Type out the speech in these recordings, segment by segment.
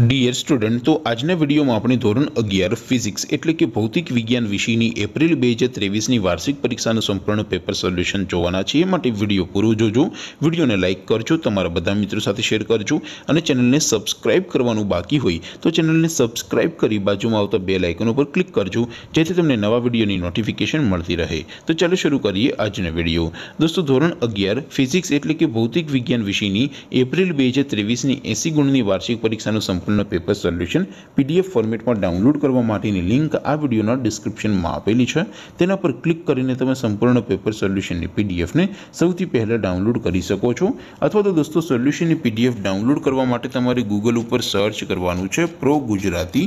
dear student तो आज ने वीडियो म अपनी ધોરણ 11 फिजिक्स એટલે કે ભૌતિક વિજ્ઞાન વિષયની એપ્રિલ 2023 ની વાર્ષિક પરીક્ષા નું સંપૂર્ણ પેપર સોલ્યુશન જોવાના છે માટે વિડિયો પૂરું જોજો વિડિયોને લાઈક કરજો તમારા બધા મિત્રો સાથે શેર કરજો અને ચેનલને સબ્સ્ક્રાઇબ કરવાનું બાકી હોય તો ચેનલને સબ્સ્ક્રાઇબ કરી બાજુમાં આવતો બેલ આઇકન ઉપર ક્લિક કરજો જેથી તમને નવા વિડિયોની નોટિફિકેશન મળતી રહે તો ચલો શરૂ કરીએ આજ ને વિડિયો દોસ્તો ધોરણ 11 ફિઝિક્સ એટલે કે ભૌતિક વિજ્ઞાન વિષયની એપ્રિલ 2023 ની 80 ગુણની વાર્ષિક પરીક્ષા નું નો પેપર સોલ્યુશન પીડીએફ ફોર્મેટમાં ડાઉનલોડ કરવા માટેની લિંક આ વિડિયોના ડિસ્ક્રિપ્શનમાં આપેલી છે તેના પર ક્લિક કરીને તમે સંપૂર્ણ પેપર સોલ્યુશનની પીડીએફ ને સૌથી પહેલા ડાઉનલોડ કરી શકો છો અથવા તો દોસ્તો સોલ્યુશનની પીડીએફ ડાઉનલોડ કરવા માટે તમારે Google ઉપર સર્ચ કરવાનું છે પ્રો ગુજરાતી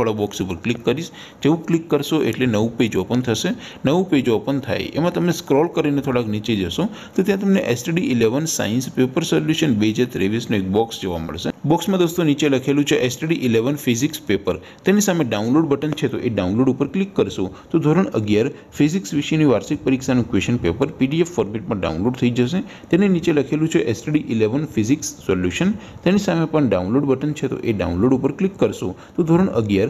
કોલા બોક્સ ઉપર ક્લિક કરશો જેવું ક્લિક કરશો એટલે નવું પેજ ઓપન થશે નવું પેજ ઓપન થાય એમાં તમે સ્ક્રોલ કરીને થોડક નીચે જશો તો ત્યાં તમને STD 11 સાયન્સ પેપર સોલ્યુશન 2023 નો એક બોક્સ જોવા મળશે બોક્સમાં દોસ્તો નીચે લખેલું છે STD 11 ફિઝિક્સ પેપર તેની સામે ડાઉનલોડ બટન છે તો એ ડાઉનલોડ ઉપર ક્લિક કરશો તો ધોરણ 11 ફિઝિક્સ વિષયની વાર્ષિક પરીક્ષાનું ક્વેશ્ચન પેપર PDF ફોર્મેટમાં ડાઉનલોડ થઈ જશે તેની નીચે લખેલું છે STD 11 ફિઝિક્સ સોલ્યુશન તેની સામે પણ ડાઉનલોડ બટન છે તો એ ડાઉનલોડ ઉપર ક્લિક કરશો તો ધોરણ 11